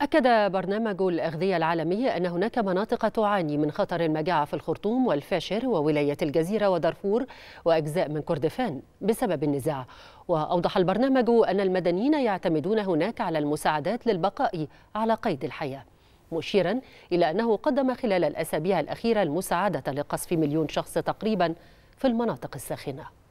أكد برنامج الأغذية العالمي أن هناك مناطق تعاني من خطر المجاعة في الخرطوم والفاشر وولاية الجزيرة ودارفور وأجزاء من كردفان بسبب النزاع وأوضح البرنامج أن المدنيين يعتمدون هناك على المساعدات للبقاء على قيد الحياة مشيرا إلى أنه قدم خلال الأسابيع الأخيرة المساعدة لقصف مليون شخص تقريبا في المناطق الساخنة